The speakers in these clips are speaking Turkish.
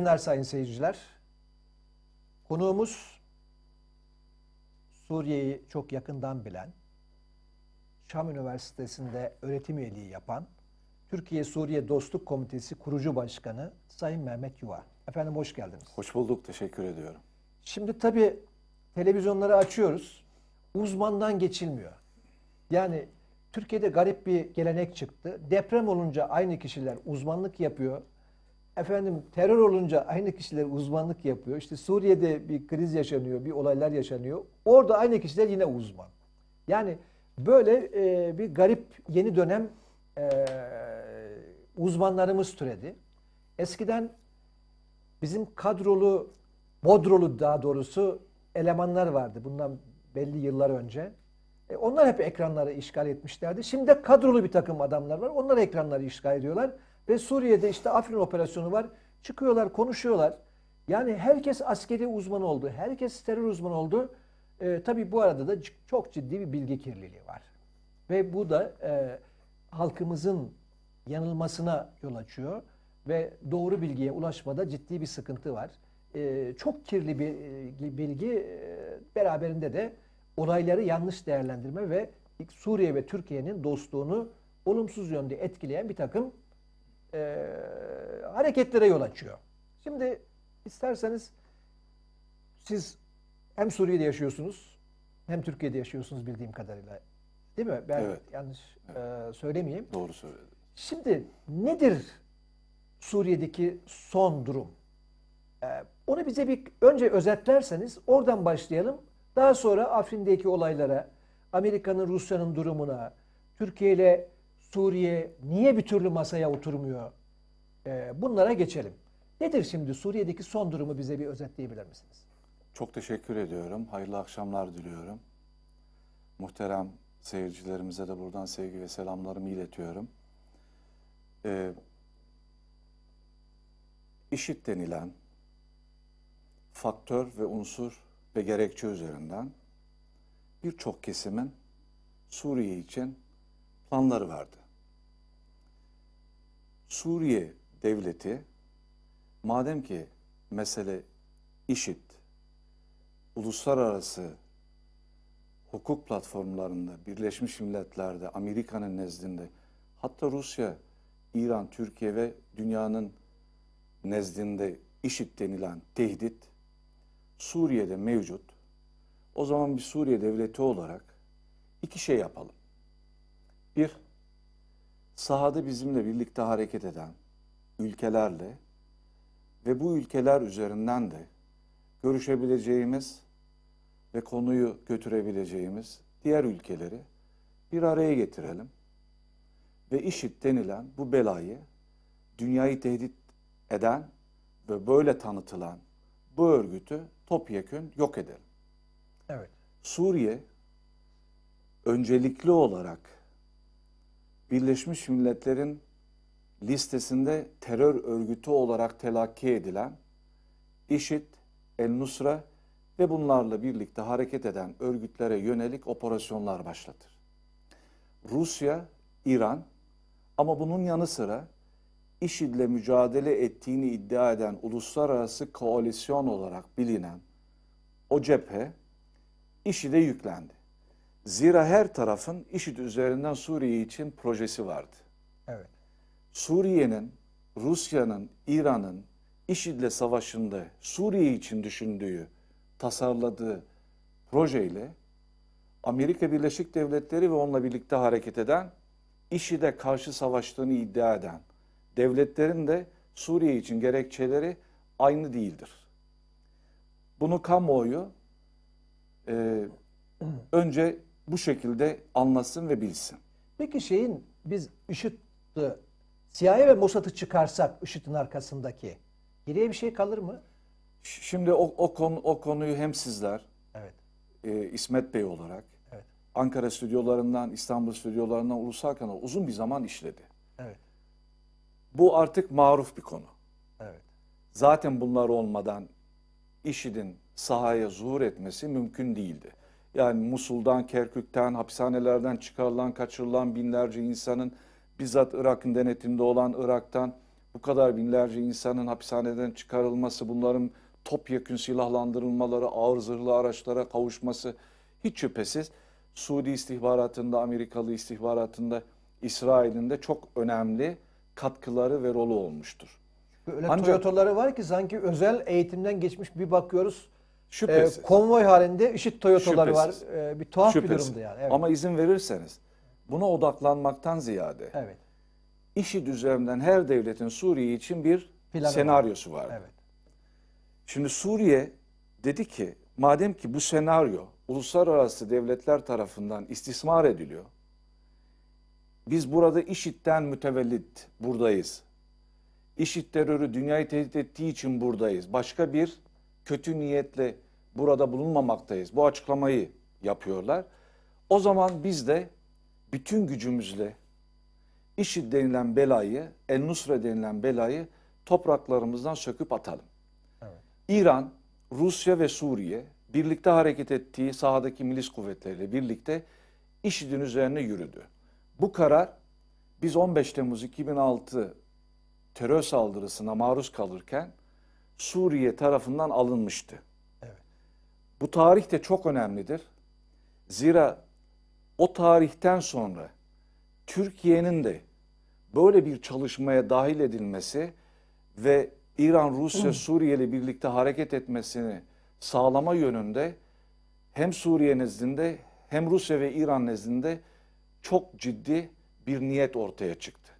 günler sayın seyirciler. Konuğumuz Suriye'yi çok yakından bilen, Şam Üniversitesi'nde öğretim üyeliği yapan, Türkiye-Suriye Dostluk Komitesi kurucu başkanı Sayın Mehmet Yuva. Efendim hoş geldiniz. Hoş bulduk, teşekkür ediyorum. Şimdi tabii televizyonları açıyoruz, uzmandan geçilmiyor. Yani Türkiye'de garip bir gelenek çıktı. Deprem olunca aynı kişiler uzmanlık yapıyor, Efendim terör olunca aynı kişiler uzmanlık yapıyor. İşte Suriye'de bir kriz yaşanıyor, bir olaylar yaşanıyor. Orada aynı kişiler yine uzman. Yani böyle e, bir garip yeni dönem e, uzmanlarımız türedi. Eskiden bizim kadrolu, bodrolu daha doğrusu elemanlar vardı bundan belli yıllar önce. E, onlar hep ekranları işgal etmişlerdi. Şimdi de kadrolu bir takım adamlar var. Onlar ekranları işgal ediyorlar. Ve Suriye'de işte Afrin operasyonu var. Çıkıyorlar, konuşuyorlar. Yani herkes askeri uzman oldu. Herkes terör uzmanı oldu. E, tabii bu arada da çok ciddi bir bilgi kirliliği var. Ve bu da e, halkımızın yanılmasına yol açıyor. Ve doğru bilgiye ulaşmada ciddi bir sıkıntı var. E, çok kirli bir e, bilgi e, beraberinde de olayları yanlış değerlendirme ve Suriye ve Türkiye'nin dostluğunu olumsuz yönde etkileyen bir takım e, hareketlere yol açıyor. Şimdi isterseniz siz hem Suriye'de yaşıyorsunuz hem Türkiye'de yaşıyorsunuz bildiğim kadarıyla. Değil mi? Ben evet. yanlış evet. E, söylemeyeyim. Doğru söyledin. Şimdi nedir Suriye'deki son durum? E, onu bize bir önce özetlerseniz oradan başlayalım. Daha sonra Afrin'deki olaylara, Amerika'nın Rusya'nın durumuna, Türkiye ile Suriye niye bir türlü masaya oturmuyor? E, bunlara geçelim. Nedir şimdi Suriye'deki son durumu bize bir özetleyebilir misiniz? Çok teşekkür ediyorum. Hayırlı akşamlar diliyorum. Muhterem seyircilerimize de buradan sevgi ve selamlarımı iletiyorum. Ee, IŞİD denilen faktör ve unsur ve gerekçe üzerinden birçok kesimin Suriye için planları vardı. Suriye devleti madem ki mesele işit uluslararası hukuk platformlarında Birleşmiş Milletler'de Amerika'nın nezdinde hatta Rusya, İran, Türkiye ve dünyanın nezdinde işit denilen tehdit Suriye'de mevcut. O zaman bir Suriye devleti olarak iki şey yapalım. Bir, sahada bizimle birlikte hareket eden ülkelerle ve bu ülkeler üzerinden de görüşebileceğimiz ve konuyu götürebileceğimiz diğer ülkeleri bir araya getirelim ve işit denilen bu belayı dünyayı tehdit eden ve böyle tanıtılan bu örgütü topyekün yok edelim. Evet. Suriye öncelikli olarak Birleşmiş Milletler'in listesinde terör örgütü olarak telakki edilen İŞİD, El-Nusra ve bunlarla birlikte hareket eden örgütlere yönelik operasyonlar başlatır. Rusya, İran ama bunun yanı sıra IŞİD'le mücadele ettiğini iddia eden uluslararası koalisyon olarak bilinen o cephe IŞİD'e yüklendi. Zira her tarafın IŞİD üzerinden Suriye için projesi vardı. Evet. Suriye'nin, Rusya'nın, İran'ın IŞİD'le savaşında Suriye için düşündüğü, tasarladığı projeyle Amerika Birleşik Devletleri ve onunla birlikte hareket eden, IŞİD'e karşı savaştığını iddia eden devletlerin de Suriye için gerekçeleri aynı değildir. Bunu kamuoyu e, önce bu şekilde anlasın ve bilsin. Peki şeyin biz IŞİD'i CIA ve Mossad'ı çıkarsak IŞİD'in arkasındaki geriye bir şey kalır mı? Şimdi o, o, konu, o konuyu hem sizler evet. e, İsmet Bey olarak evet. Ankara stüdyolarından İstanbul stüdyolarından ulusal kanal uzun bir zaman işledi. Evet. Bu artık maruf bir konu. Evet. Zaten bunlar olmadan IŞİD'in sahaya zuhur etmesi mümkün değildi. Yani Musul'dan, Kerkük'ten, hapishanelerden çıkarılan, kaçırılan binlerce insanın bizzat Irak'ın denetiminde olan Irak'tan bu kadar binlerce insanın hapishaneden çıkarılması, bunların topyekün silahlandırılmaları, ağır zırhlı araçlara kavuşması hiç şüphesiz Suudi istihbaratında, Amerikalı istihbaratında, İsrail'in de çok önemli katkıları ve rolü olmuştur. Öyle Ancak, Toyota'ları var ki sanki özel eğitimden geçmiş bir bakıyoruz Şüphesiz. E, konvoy halinde işit Toyota'ları var. E, bir tuhaf Şüphesiz. bir durumdu yani. Evet. Ama izin verirseniz buna odaklanmaktan ziyade evet. IŞİD üzerinden her devletin Suriye için bir Planı senaryosu var. vardı. Evet. Şimdi Suriye dedi ki madem ki bu senaryo uluslararası devletler tarafından istismar ediliyor. Biz burada IŞİD'den mütevellit buradayız. IŞİD terörü dünyayı tehdit ettiği için buradayız. Başka bir kötü niyetle burada bulunmamaktayız. Bu açıklamayı yapıyorlar. O zaman biz de bütün gücümüzle işi denilen belayı, El nusra denilen belayı topraklarımızdan söküp atalım. Evet. İran, Rusya ve Suriye birlikte hareket ettiği sahadaki milis kuvvetleriyle birlikte IŞİD'in üzerine yürüdü. Bu karar biz 15 Temmuz 2006 terör saldırısına maruz kalırken Suriye tarafından alınmıştı. Evet. Bu tarih de çok önemlidir. Zira o tarihten sonra Türkiye'nin de böyle bir çalışmaya dahil edilmesi ve İran, Rusya, Suriye ile birlikte hareket etmesini sağlama yönünde hem Suriye nezdinde hem Rusya ve İran nezdinde çok ciddi bir niyet ortaya çıktı.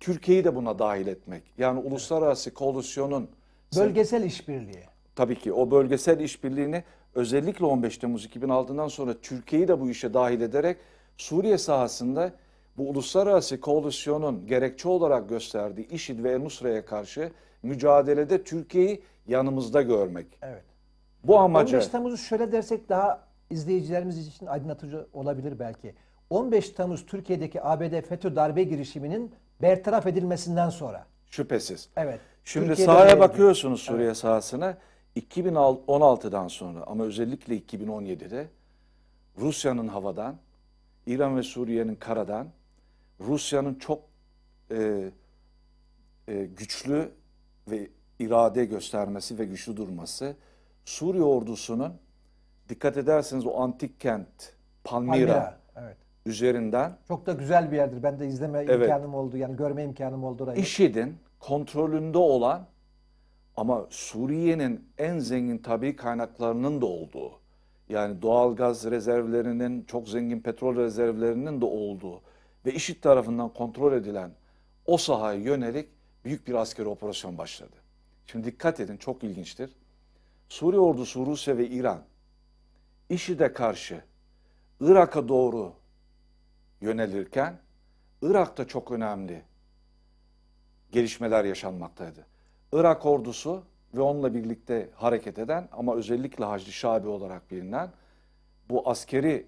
Türkiye'yi de buna dahil etmek yani uluslararası koalisyonun Bölgesel işbirliği. Tabii ki o bölgesel işbirliğini özellikle 15 Temmuz 2006'dan sonra Türkiye'yi de bu işe dahil ederek Suriye sahasında bu uluslararası koalisyonun gerekçe olarak gösterdiği IŞİD ve nusraya karşı mücadelede Türkiye'yi yanımızda görmek. Evet. Bu amaca... 15 Temmuz'u şöyle dersek daha izleyicilerimiz için aydınlatıcı olabilir belki. 15 Temmuz Türkiye'deki ABD FETÖ darbe girişiminin bertaraf edilmesinden sonra. Şüphesiz. Evet. Şimdi Türkiye'de sahaya bakıyorsunuz Suriye evet. sahasına 2016'dan sonra ama özellikle 2017'de Rusya'nın havadan, İran ve Suriye'nin karadan, Rusya'nın çok e, e, güçlü ve irade göstermesi ve güçlü durması, Suriye ordusunun dikkat ederseniz o antik kent Palmira, Palmira evet. üzerinden çok da güzel bir yerdir. Ben de izleme evet. imkanım oldu yani görme imkanım oldu orayı. IŞİD'in kontrolünde olan ama Suriye'nin en zengin tabi kaynaklarının da olduğu, yani doğal gaz rezervlerinin, çok zengin petrol rezervlerinin de olduğu ve IŞİD tarafından kontrol edilen o sahaya yönelik büyük bir askeri operasyon başladı. Şimdi dikkat edin çok ilginçtir. Suriye ordusu Rusya ve İran IŞİD'e karşı Irak'a doğru yönelirken Irak'ta çok önemli gelişmeler yaşanmaktaydı. Irak ordusu ve onunla birlikte hareket eden ama özellikle Hacı Şabi olarak bilinen bu askeri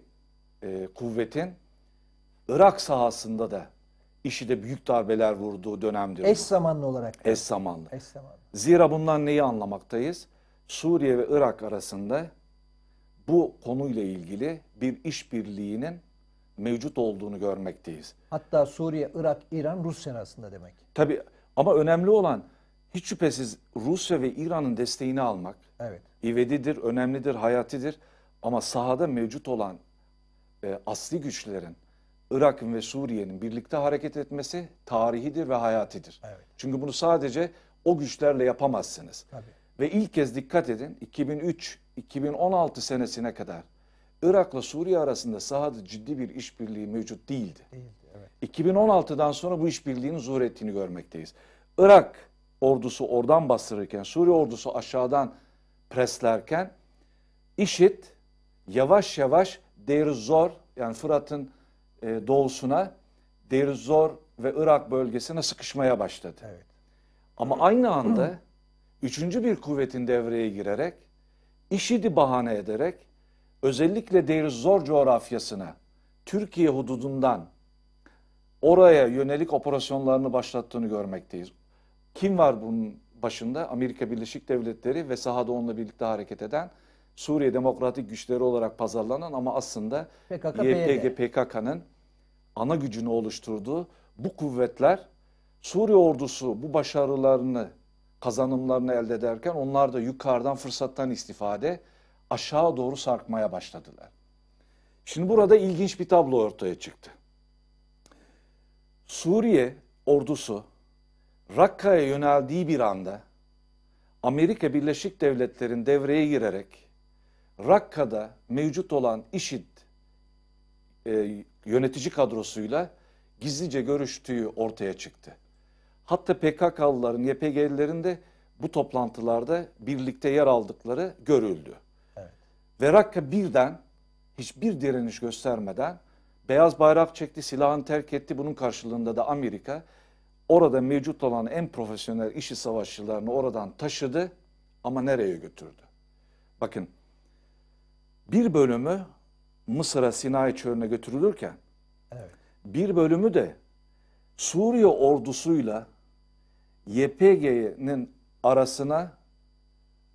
e, kuvvetin Irak sahasında da işi de büyük darbeler vurduğu dönemdir. Eş bu. zamanlı olarak. Eş zamanlı. Eş zamanlı. Zira bundan neyi anlamaktayız? Suriye ve Irak arasında bu konuyla ilgili bir işbirliğinin mevcut olduğunu görmekteyiz. Hatta Suriye, Irak, İran, Rusya arasında demek. Tabii ama önemli olan hiç şüphesiz Rusya ve İran'ın desteğini almak. Evet. İvedidir, önemlidir, hayatidir. Ama sahada mevcut olan e, asli güçlerin Irak'ın ve Suriye'nin birlikte hareket etmesi tarihidir ve hayatidir. Evet. Çünkü bunu sadece o güçlerle yapamazsınız. Tabii. Ve ilk kez dikkat edin 2003-2016 senesine kadar Irak'la Suriye arasında sahada ciddi bir işbirliği mevcut değildi. Değildi. 2016'dan sonra bu işbirliğinin zuhur ettiğini görmekteyiz. Irak ordusu oradan bastırırken, Suriye ordusu aşağıdan preslerken IŞİD yavaş yavaş Deir Zor yani Fırat'ın e, doğusuna Deir Zor ve Irak bölgesine sıkışmaya başladı. Evet. Ama aynı anda üçüncü bir kuvvetin devreye girerek IŞİD'i bahane ederek özellikle Deir Zor coğrafyasına Türkiye hududundan oraya yönelik operasyonlarını başlattığını görmekteyiz. Kim var bunun başında? Amerika Birleşik Devletleri ve sahada onunla birlikte hareket eden Suriye Demokratik Güçleri olarak pazarlanan ama aslında PKK, YPG PKK'nın ana gücünü oluşturduğu bu kuvvetler Suriye ordusu bu başarılarını kazanımlarını elde ederken onlar da yukarıdan fırsattan istifade aşağı doğru sarkmaya başladılar. Şimdi burada ilginç bir tablo ortaya çıktı. Suriye ordusu Rakka'ya yöneldiği bir anda Amerika Birleşik Devletleri'nin devreye girerek Rakka'da mevcut olan IŞİD e, yönetici kadrosuyla gizlice görüştüğü ortaya çıktı. Hatta PKK'lıların, YPG'lilerin de bu toplantılarda birlikte yer aldıkları görüldü. Evet. Ve Rakka birden hiçbir direniş göstermeden Beyaz bayrak çekti, silahını terk etti. Bunun karşılığında da Amerika orada mevcut olan en profesyonel işi savaşçılarını oradan taşıdı ama nereye götürdü? Bakın bir bölümü Mısır'a Sinay çölüne götürülürken evet. bir bölümü de Suriye ordusuyla YPG'nin arasına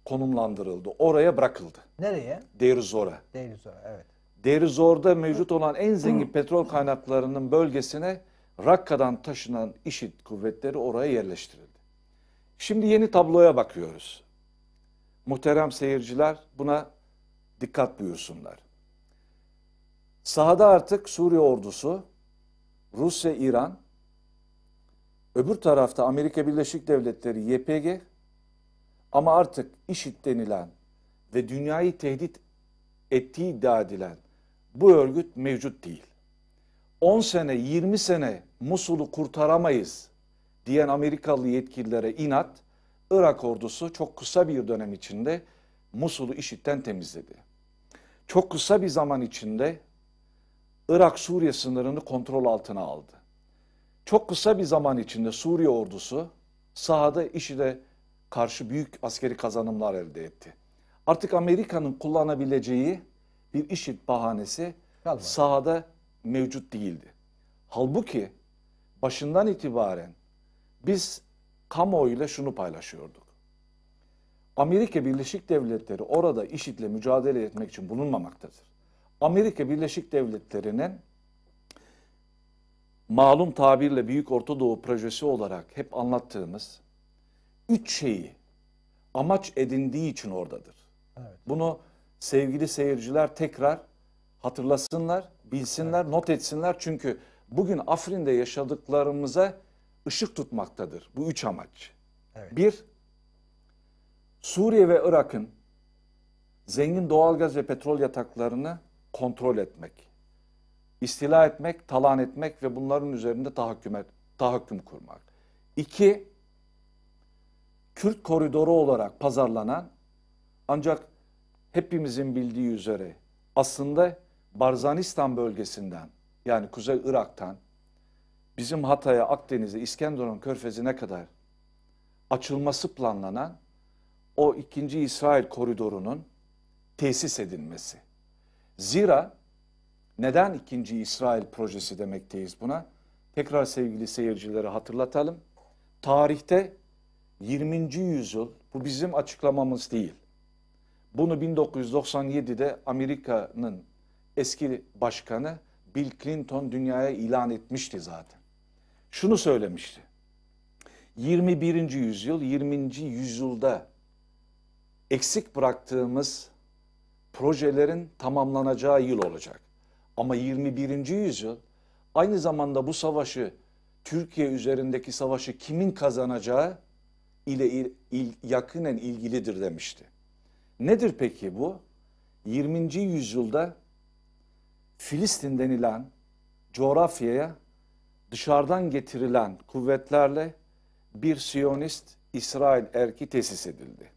konumlandırıldı. Oraya bırakıldı. Nereye? Deir Zor'a. Deir Zor'a evet. Derizor'da mevcut olan en zengin petrol kaynaklarının bölgesine Rakka'dan taşınan IŞİD kuvvetleri oraya yerleştirildi. Şimdi yeni tabloya bakıyoruz. Muhterem seyirciler buna dikkat buyursunlar. Sahada artık Suriye ordusu, Rusya, İran, öbür tarafta Amerika Birleşik Devletleri, YPG ama artık IŞİD denilen ve dünyayı tehdit ettiği iddia edilen bu örgüt mevcut değil. 10 sene 20 sene Musul'u kurtaramayız diyen Amerikalı yetkililere inat Irak ordusu çok kısa bir dönem içinde Musul'u IŞİD'den temizledi. Çok kısa bir zaman içinde Irak-Suriye sınırını kontrol altına aldı. Çok kısa bir zaman içinde Suriye ordusu sahada IŞİD'e karşı büyük askeri kazanımlar elde etti. Artık Amerika'nın kullanabileceği bir işit bahanesi Kalmadı. sahada mevcut değildi. Halbuki başından itibaren biz kamuoyuyla şunu paylaşıyorduk. Amerika Birleşik Devletleri orada işitle mücadele etmek için bulunmamaktadır. Amerika Birleşik Devletleri'nin malum tabirle Büyük Orta Doğu projesi olarak hep anlattığımız üç şeyi amaç edindiği için oradadır. Evet. Bunu sevgili seyirciler tekrar hatırlasınlar, bilsinler, evet. not etsinler. Çünkü bugün Afrin'de yaşadıklarımıza ışık tutmaktadır bu üç amaç. Evet. Bir, Suriye ve Irak'ın zengin doğalgaz ve petrol yataklarını kontrol etmek, istila etmek, talan etmek ve bunların üzerinde tahakküm, et, tahakküm kurmak. İki, Kürt koridoru olarak pazarlanan ancak hepimizin bildiği üzere aslında Barzanistan bölgesinden yani Kuzey Irak'tan bizim Hatay'a, Akdeniz'e, İskenderun Körfezi'ne kadar açılması planlanan o ikinci İsrail koridorunun tesis edilmesi. Zira neden ikinci İsrail projesi demekteyiz buna? Tekrar sevgili seyircilere hatırlatalım. Tarihte 20. yüzyıl bu bizim açıklamamız değil. Bunu 1997'de Amerika'nın eski başkanı Bill Clinton dünyaya ilan etmişti zaten. Şunu söylemişti. 21. yüzyıl 20. yüzyılda eksik bıraktığımız projelerin tamamlanacağı yıl olacak. Ama 21. yüzyıl aynı zamanda bu savaşı Türkiye üzerindeki savaşı kimin kazanacağı ile il, il, yakinen ilgilidir demişti. Nedir peki bu? 20. yüzyılda Filistin denilen coğrafyaya dışarıdan getirilen kuvvetlerle bir Siyonist İsrail erki tesis edildi.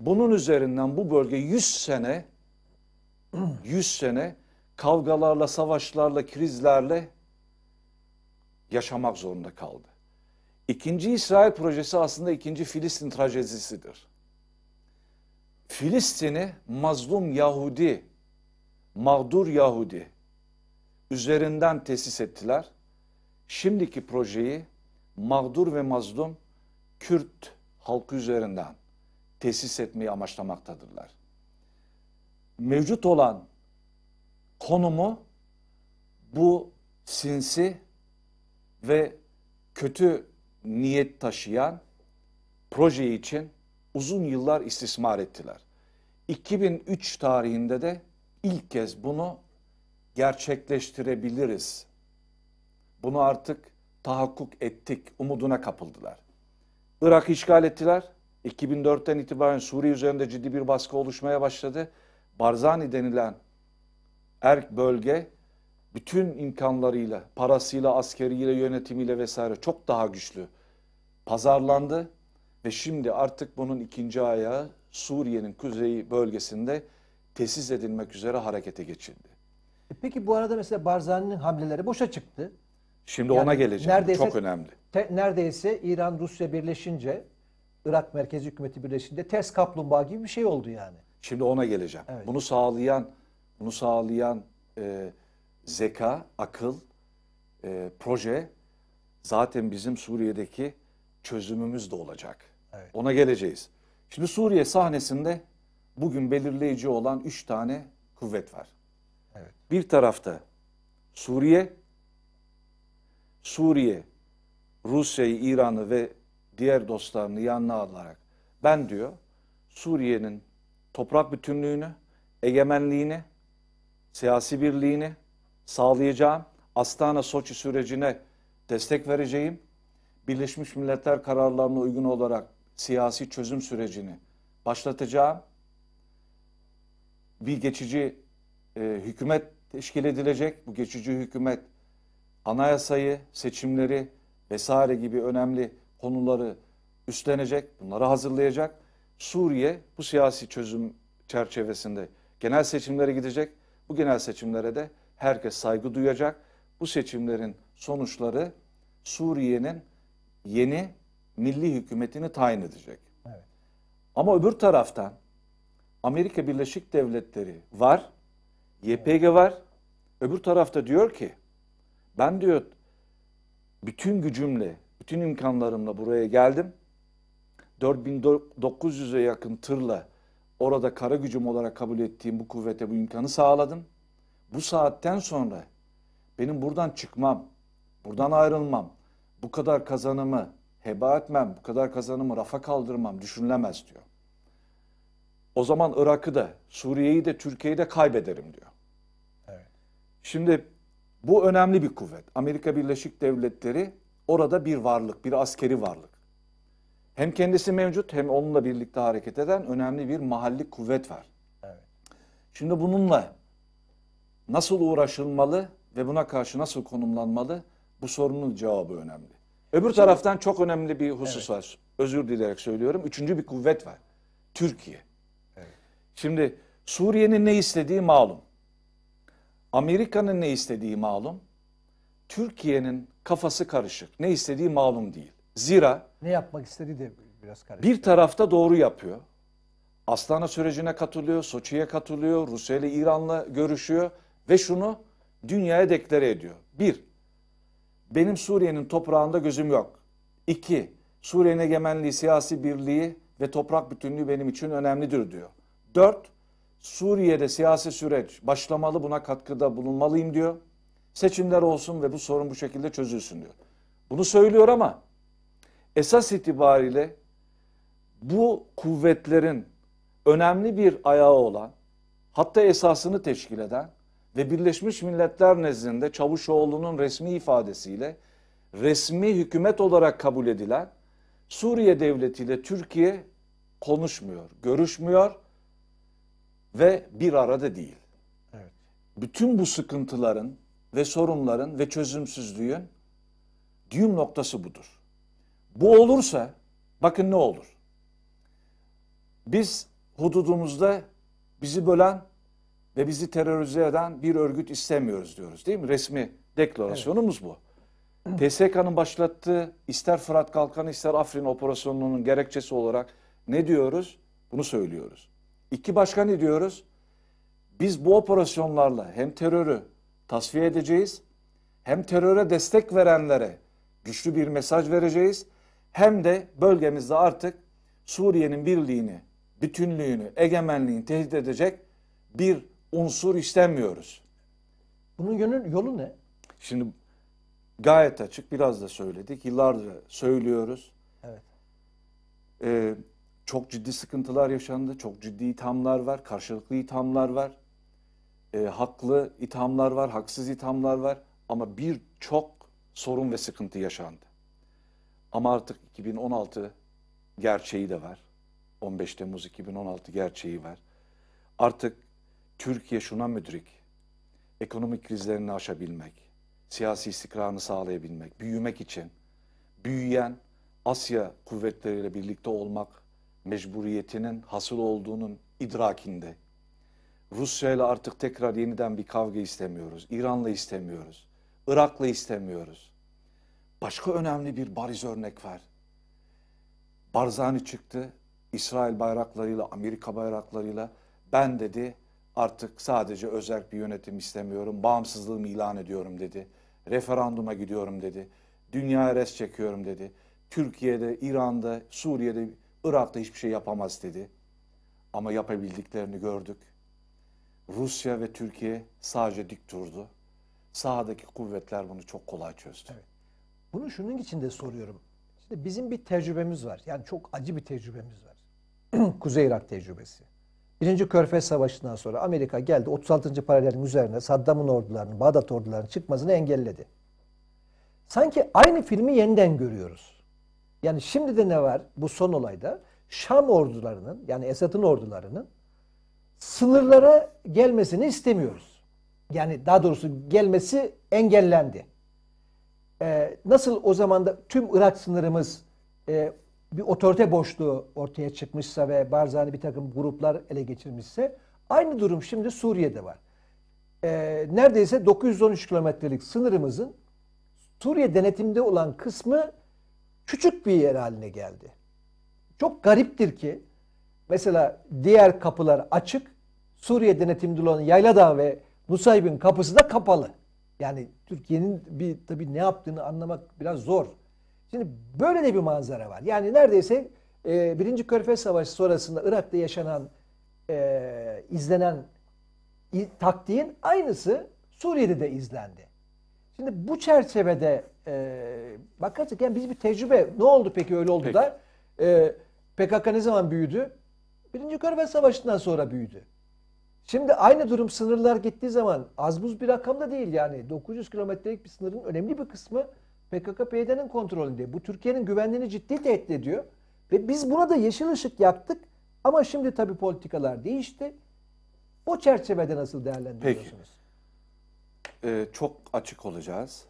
Bunun üzerinden bu bölge 100 sene 100 sene kavgalarla, savaşlarla, krizlerle yaşamak zorunda kaldı. İkinci İsrail projesi aslında ikinci Filistin trajedisidir. Filistin'i mazlum Yahudi, mağdur Yahudi üzerinden tesis ettiler. Şimdiki projeyi mağdur ve mazlum Kürt halkı üzerinden tesis etmeyi amaçlamaktadırlar. Mevcut olan konumu bu sinsi ve kötü niyet taşıyan proje için uzun yıllar istismar ettiler. 2003 tarihinde de ilk kez bunu gerçekleştirebiliriz. Bunu artık tahakkuk ettik, umuduna kapıldılar. Irak işgal ettiler. 2004'ten itibaren Suriye üzerinde ciddi bir baskı oluşmaya başladı. Barzani denilen erk bölge bütün imkanlarıyla, parasıyla, askeriyle, yönetimiyle vesaire çok daha güçlü pazarlandı ve şimdi artık bunun ikinci ayağı Suriye'nin kuzeyi bölgesinde tesis edilmek üzere harekete geçildi. E peki bu arada mesela Barzani'nin hamleleri boşa çıktı. Şimdi yani ona geleceğim. Neredeyse, Çok önemli. Te, neredeyse İran Rusya birleşince Irak merkezi hükümeti birleşince ters kaplumbağa gibi bir şey oldu yani. Şimdi ona geleceğim. Evet. Bunu sağlayan bunu sağlayan e, zeka, akıl, e, proje zaten bizim Suriye'deki çözümümüz de olacak. Evet. Ona geleceğiz. Şimdi Suriye sahnesinde bugün belirleyici olan üç tane kuvvet var. Evet. Bir tarafta Suriye, Suriye Rusya'yı, İran'ı ve diğer dostlarını yanına alarak ben diyor Suriye'nin toprak bütünlüğünü, egemenliğini, siyasi birliğini sağlayacağım. Astana Soçi sürecine destek vereceğim. Birleşmiş Milletler kararlarına uygun olarak siyasi çözüm sürecini başlatacağım. Bir geçici e, hükümet teşkil edilecek. Bu geçici hükümet anayasayı, seçimleri vesaire gibi önemli konuları üstlenecek, bunları hazırlayacak. Suriye bu siyasi çözüm çerçevesinde genel seçimlere gidecek. Bu genel seçimlere de herkes saygı duyacak. Bu seçimlerin sonuçları Suriye'nin yeni milli hükümetini tayin edecek. Evet. Ama öbür taraftan Amerika Birleşik Devletleri var, YPG var. Öbür tarafta diyor ki ben diyor bütün gücümle, bütün imkanlarımla buraya geldim. 4900'e yakın tırla orada kara gücüm olarak kabul ettiğim bu kuvvete bu imkanı sağladım. Bu saatten sonra benim buradan çıkmam, buradan ayrılmam, bu kadar kazanımı heba etmem, bu kadar kazanımı rafa kaldırmam düşünülemez diyor. O zaman Irak'ı da, Suriye'yi de, Türkiye'yi de kaybederim diyor. Evet. Şimdi bu önemli bir kuvvet. Amerika Birleşik Devletleri orada bir varlık, bir askeri varlık. Hem kendisi mevcut hem onunla birlikte hareket eden önemli bir mahalli kuvvet var. Evet. Şimdi bununla nasıl uğraşılmalı ve buna karşı nasıl konumlanmalı? Bu sorunun cevabı önemli. Öbür taraftan çok önemli bir husus evet. var. Özür dileyerek söylüyorum. Üçüncü bir kuvvet var. Türkiye. Evet. Şimdi Suriye'nin ne istediği malum. Amerika'nın ne istediği malum. Türkiye'nin kafası karışık. Ne istediği malum değil. Zira ne yapmak istediği de biraz karışık. Bir tarafta doğru yapıyor. Astana sürecine katılıyor, Soçi'ye katılıyor, Rusya ile İran'la görüşüyor ve şunu dünyaya deklare ediyor. Bir, benim Suriye'nin toprağında gözüm yok. İki, Suriye'nin egemenliği, siyasi birliği ve toprak bütünlüğü benim için önemlidir diyor. Dört, Suriye'de siyasi süreç başlamalı buna katkıda bulunmalıyım diyor. Seçimler olsun ve bu sorun bu şekilde çözülsün diyor. Bunu söylüyor ama esas itibariyle bu kuvvetlerin önemli bir ayağı olan hatta esasını teşkil eden ve Birleşmiş Milletler nezdinde Çavuşoğlu'nun resmi ifadesiyle resmi hükümet olarak kabul edilen Suriye Devleti ile Türkiye konuşmuyor, görüşmüyor ve bir arada değil. Evet. Bütün bu sıkıntıların ve sorunların ve çözümsüzlüğün düğüm noktası budur. Bu olursa bakın ne olur? Biz hududumuzda bizi bölen ve bizi terörize eden bir örgüt istemiyoruz diyoruz değil mi? Resmi deklarasyonumuz evet. bu. TSK'nın başlattığı ister Fırat Kalkanı ister Afrin operasyonunun gerekçesi olarak ne diyoruz? Bunu söylüyoruz. İki başka ne diyoruz? Biz bu operasyonlarla hem terörü tasfiye edeceğiz hem teröre destek verenlere güçlü bir mesaj vereceğiz hem de bölgemizde artık Suriye'nin birliğini, bütünlüğünü, egemenliğini tehdit edecek bir unsur istemiyoruz. Bunun yönü, yolu ne? Şimdi gayet açık biraz da söyledik. Yıllarca söylüyoruz. Evet. Ee, çok ciddi sıkıntılar yaşandı. Çok ciddi ithamlar var. Karşılıklı ithamlar var. E, haklı ithamlar var. Haksız ithamlar var. Ama birçok sorun ve sıkıntı yaşandı. Ama artık 2016 gerçeği de var. 15 Temmuz 2016 gerçeği var. Artık Türkiye şuna müdrik. Ekonomik krizlerini aşabilmek, siyasi istikrarını sağlayabilmek, büyümek için büyüyen Asya kuvvetleriyle birlikte olmak mecburiyetinin hasıl olduğunun idrakinde. Rusya ile artık tekrar yeniden bir kavga istemiyoruz. İran'la istemiyoruz. Irak'la istemiyoruz. Başka önemli bir bariz örnek var. Barzani çıktı İsrail bayraklarıyla, Amerika bayraklarıyla ben dedi artık sadece özel bir yönetim istemiyorum, bağımsızlığımı ilan ediyorum dedi. Referanduma gidiyorum dedi. Dünya res çekiyorum dedi. Türkiye'de, İran'da, Suriye'de, Irak'ta hiçbir şey yapamaz dedi. Ama yapabildiklerini gördük. Rusya ve Türkiye sadece dik durdu. Sahadaki kuvvetler bunu çok kolay çözdü. Evet. Bunu şunun için de soruyorum. Şimdi bizim bir tecrübemiz var. Yani çok acı bir tecrübemiz var. Kuzey Irak tecrübesi. Birinci Körfez Savaşı'ndan sonra Amerika geldi 36. paralelin üzerine Saddam'ın ordularının Bağdat ordularının çıkmasını engelledi. Sanki aynı filmi yeniden görüyoruz. Yani şimdi de ne var bu son olayda? Şam ordularının yani Esad'ın ordularının sınırlara gelmesini istemiyoruz. Yani daha doğrusu gelmesi engellendi. Ee, nasıl o zaman da tüm Irak sınırımız e, bir otorite boşluğu ortaya çıkmışsa ve Barzani bir takım gruplar ele geçirmişse aynı durum şimdi Suriye'de var. E, neredeyse 913 kilometrelik sınırımızın Suriye denetimde olan kısmı küçük bir yer haline geldi. Çok gariptir ki mesela diğer kapılar açık, Suriye denetimde olan Yayladağ ve Nusaybin kapısı da kapalı. Yani Türkiye'nin bir tabii ne yaptığını anlamak biraz zor. Şimdi böyle de bir manzara var. Yani neredeyse e, Birinci Körfez Savaşı sonrasında Irak'ta yaşanan, e, izlenen taktiğin aynısı Suriye'de de izlendi. Şimdi bu çerçevede e, bakarsak yani biz bir tecrübe ne oldu peki öyle oldu da e, PKK ne zaman büyüdü? Birinci Körfez Savaşı'ndan sonra büyüdü. Şimdi aynı durum sınırlar gittiği zaman az buz bir rakam da değil yani 900 kilometrelik bir sınırın önemli bir kısmı PKK PYD'nin kontrolünde. Bu Türkiye'nin güvenliğini ciddi tehdit ediyor. Ve biz buna da yeşil ışık yaktık. Ama şimdi tabii politikalar değişti. O çerçevede nasıl değerlendiriyorsunuz? Peki. Ee, çok açık olacağız.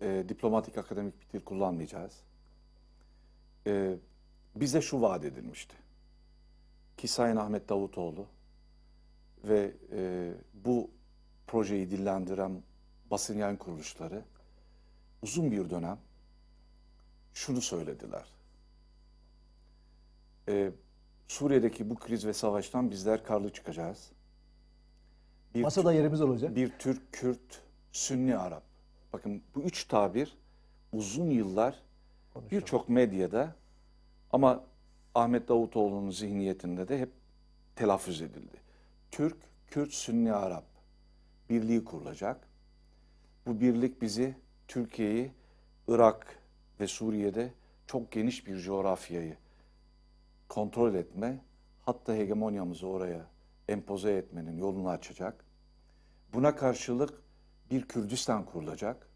Ee, diplomatik akademik bir dil kullanmayacağız. Ee, bize şu vaat edilmişti. Ki Sayın Ahmet Davutoğlu ve e, bu projeyi dillendiren basın yayın kuruluşları uzun bir dönem şunu söylediler. Ee, Suriye'deki bu kriz ve savaştan bizler karlı çıkacağız. Bir Masada Türk, yerimiz olacak. Bir Türk, Kürt, Sünni Arap. Bakın bu üç tabir uzun yıllar birçok medyada ama Ahmet Davutoğlu'nun zihniyetinde de hep telaffuz edildi. Türk, Kürt, Sünni Arap birliği kurulacak. Bu birlik bizi Türkiye'yi Irak ve Suriye'de çok geniş bir coğrafyayı kontrol etme, hatta hegemonyamızı oraya empoze etmenin yolunu açacak. Buna karşılık bir Kürdistan kurulacak.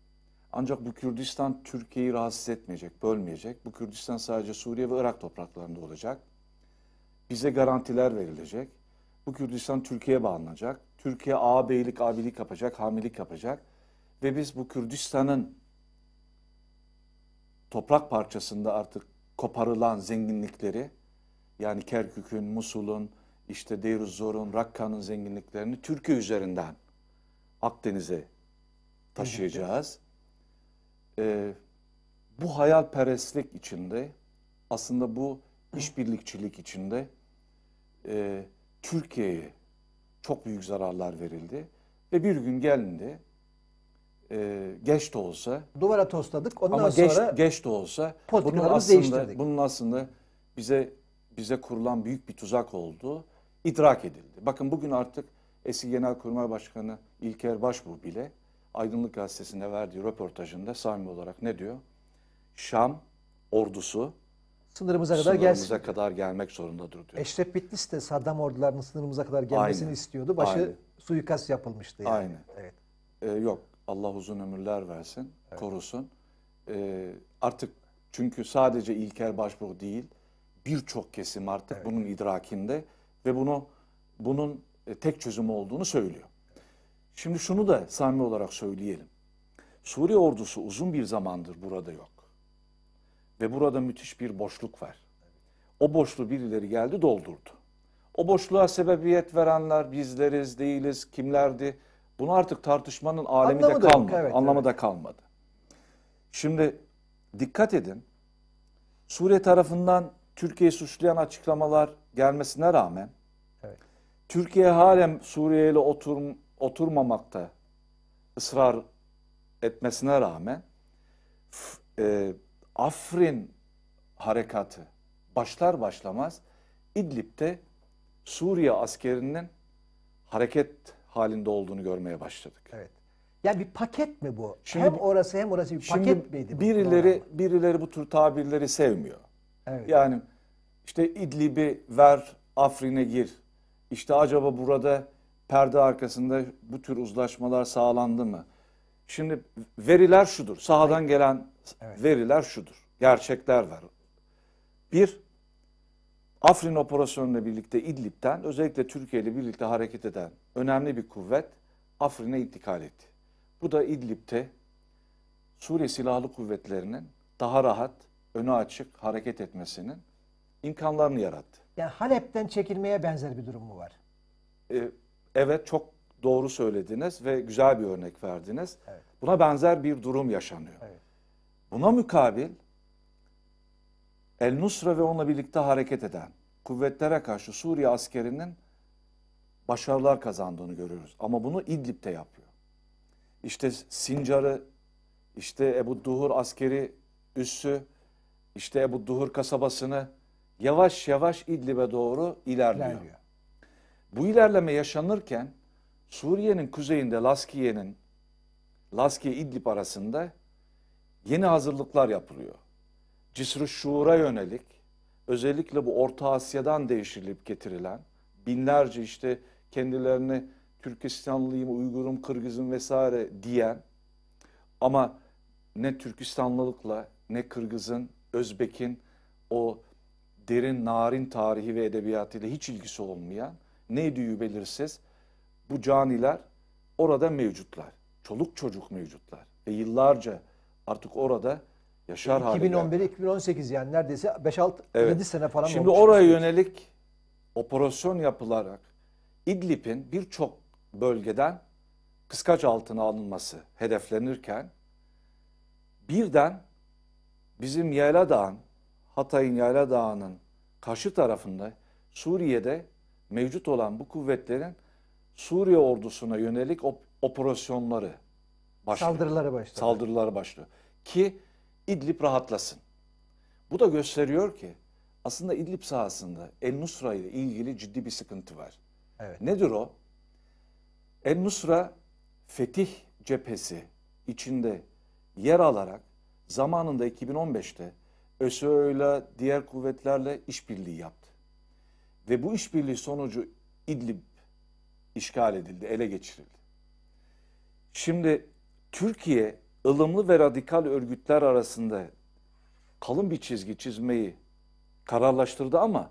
Ancak bu Kürdistan Türkiye'yi rahatsız etmeyecek, bölmeyecek. Bu Kürdistan sadece Suriye ve Irak topraklarında olacak. Bize garantiler verilecek. Bu Kürdistan Türkiye'ye bağlanacak. Türkiye ağabeylik, abilik yapacak, hamilik yapacak. Ve biz bu Kürdistan'ın toprak parçasında artık koparılan zenginlikleri yani Kerkük'ün, Musul'un, işte Deiruzor'un, Rakka'nın zenginliklerini Türkiye üzerinden Akdeniz'e taşıyacağız. Ee, bu hayalperestlik içinde aslında bu işbirlikçilik içinde e, Türkiye'ye çok büyük zararlar verildi ve bir gün gelindi e, geç de olsa duvara tosladık. Ondan ama geç, sonra geç de olsa bunun aslında, bunun aslında bize bize kurulan büyük bir tuzak oldu, idrak edildi. Bakın bugün artık eski Genelkurmay Başkanı İlker Başbuğ bile Aydınlık Gazetesi'nde verdiği röportajında samimi olarak ne diyor? Şam ordusu sınırımıza kadar sınırımıza gelsin. kadar gelmek zorundadır diyor. Eşref Bitlis de Saddam ordularının sınırımıza kadar gelmesini Aynen. istiyordu. Başı Aynen. suikast yapılmıştı yani. Aynen. Evet. Ee, yok Allah uzun ömürler versin, evet. korusun. Ee, artık çünkü sadece İlker Başbuğ değil, birçok kesim artık evet. bunun idrakinde ve bunu bunun e, tek çözüm olduğunu söylüyor. Şimdi şunu da samimi olarak söyleyelim. Suriye ordusu uzun bir zamandır burada yok. Ve burada müthiş bir boşluk var. O boşluğu birileri geldi doldurdu. O boşluğa sebebiyet verenler bizleriz, değiliz, kimlerdi? Bunu artık tartışmanın alemi de kalmadı. evet, anlamı evet. da kalmadı. Şimdi dikkat edin. Suriye tarafından Türkiye'yi suçlayan açıklamalar gelmesine rağmen evet. Türkiye halen Suriye ile otur, oturmamakta ısrar etmesine rağmen e, Afrin harekatı başlar başlamaz İdlib'de Suriye askerinin hareket halinde olduğunu görmeye başladık. Evet. Yani bir paket mi bu? Şimdi, hem orası hem orası bir paket şimdi miydi? Bu birileri bu birileri bu tür tabirleri sevmiyor. Evet. Yani işte İdlib'i ver, Afrin'e gir. İşte acaba burada perde arkasında bu tür uzlaşmalar sağlandı mı? Şimdi veriler şudur. Sahadan gelen evet. veriler şudur. Gerçekler var. Bir, Afrin operasyonuyla birlikte İdlib'den özellikle Türkiye ile birlikte hareket eden önemli bir kuvvet Afrin'e intikal etti. Bu da İdlib'te Suriye Silahlı Kuvvetleri'nin daha rahat, öne açık hareket etmesinin imkanlarını yarattı. Yani Halep'ten çekilmeye benzer bir durum mu var? Ee, evet çok doğru söylediniz ve güzel bir örnek verdiniz. Evet. Buna benzer bir durum yaşanıyor. Evet. Buna mukabil El Nusra ve onunla birlikte hareket eden kuvvetlere karşı Suriye askerinin başarılar kazandığını görüyoruz. Ama bunu İdlib'de yapıyor. İşte Sincar'ı, işte Ebu Duhur askeri üssü, işte Ebu Duhur kasabasını yavaş yavaş İdlib'e doğru ilerliyor. ilerliyor. Bu ilerleme yaşanırken Suriye'nin kuzeyinde Laskiye'nin Laskiye İdlib arasında yeni hazırlıklar yapılıyor cisr-ı şuura yönelik özellikle bu Orta Asya'dan değiştirilip getirilen binlerce işte kendilerini Türkistanlıyım, Uygur'um, Kırgız'ım vesaire diyen ama ne Türkistanlılıkla ne Kırgız'ın, Özbek'in o derin narin tarihi ve edebiyatıyla hiç ilgisi olmayan ne diyor belirsiz bu caniler orada mevcutlar. Çoluk çocuk mevcutlar ve yıllarca artık orada Yaşar 2011-2018 yani neredeyse 5-6 evet. 7 sene falan Şimdi olmuş. oraya yönelik operasyon yapılarak İdlib'in birçok bölgeden kıskaç altına alınması hedeflenirken birden bizim Yayla Dağı'nın, Hatay'ın Yayla Dağı'nın karşı tarafında Suriye'de mevcut olan bu kuvvetlerin Suriye ordusuna yönelik op operasyonları başlıyor. Saldırıları başlıyor. Saldırıları başlıyor. Ki İdlib rahatlasın. Bu da gösteriyor ki aslında İdlib sahasında El-Nusra ile ilgili ciddi bir sıkıntı var. Evet. Nedir o? El-Nusra fetih cephesi içinde yer alarak zamanında 2015'te ÖSÖ ile diğer kuvvetlerle işbirliği yaptı. Ve bu işbirliği sonucu İdlib işgal edildi, ele geçirildi. Şimdi Türkiye ılımlı ve radikal örgütler arasında kalın bir çizgi çizmeyi kararlaştırdı ama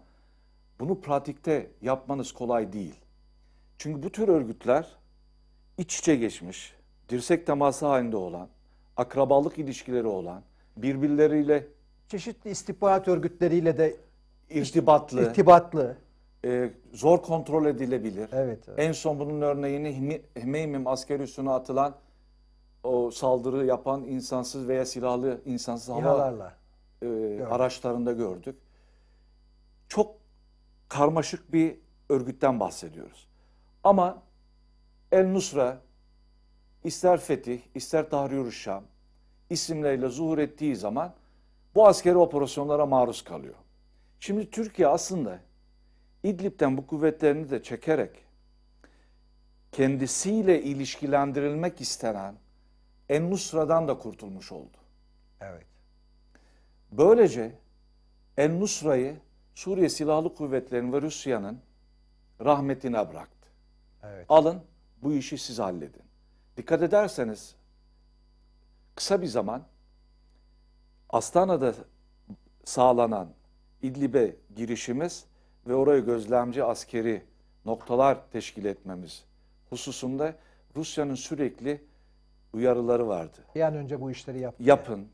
bunu pratikte yapmanız kolay değil. Çünkü bu tür örgütler iç içe geçmiş, dirsek teması halinde olan, akrabalık ilişkileri olan, birbirleriyle çeşitli istihbarat örgütleriyle de irtibatlı, irtibatlı. E, zor kontrol edilebilir. Evet, evet. En son bunun örneğini Hmeymim askeri üssüne atılan o saldırı yapan insansız veya silahlı insansız hava e, araçlarında gördük. Çok karmaşık bir örgütten bahsediyoruz. Ama El Nusra ister Fetih, ister tahrir Şam isimleriyle zuhur ettiği zaman bu askeri operasyonlara maruz kalıyor. Şimdi Türkiye aslında İdlib'den bu kuvvetlerini de çekerek kendisiyle ilişkilendirilmek istenen Ennusra'dan da kurtulmuş oldu. Evet. Böylece Ennusra'yı Suriye Silahlı Kuvvetleri'nin ve Rusya'nın rahmetine bıraktı. Evet. Alın bu işi siz halledin. Dikkat ederseniz kısa bir zaman Astana'da sağlanan İdlib'e girişimiz ve orayı gözlemci askeri noktalar teşkil etmemiz hususunda Rusya'nın sürekli uyarıları vardı. Bir an önce bu işleri yapın. Yapın.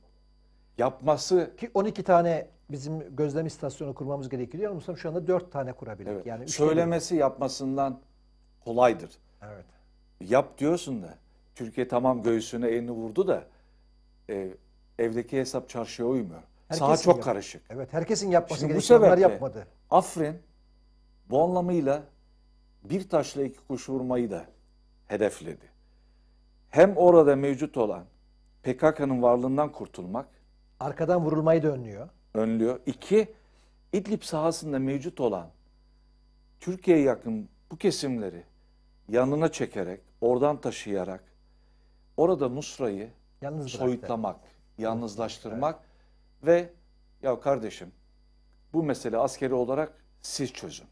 Yapması Ki 12 tane bizim gözlem istasyonu kurmamız gerekiyor. Mustafa şu anda 4 tane kurabilir. evet, Yani üçte söylemesi yapmasından kolaydır. Evet. Yap diyorsun da Türkiye tamam göğsüne elini vurdu da e, evdeki hesap çarşıya uymuyor. Saha çok yap- karışık. Evet herkesin yapması Şimdi bu gerekiyor. Onlar sebeple yapmadı. Afrin bu anlamıyla bir taşla iki kuş vurmayı da hedefledi hem orada mevcut olan PKK'nın varlığından kurtulmak. Arkadan vurulmayı da önlüyor. Önlüyor. İki, İdlib sahasında mevcut olan Türkiye'ye yakın bu kesimleri yanına çekerek, oradan taşıyarak orada Nusra'yı Yalnız soyutlamak, yalnızlaştırmak evet. ve ya kardeşim bu mesele askeri olarak siz çözün.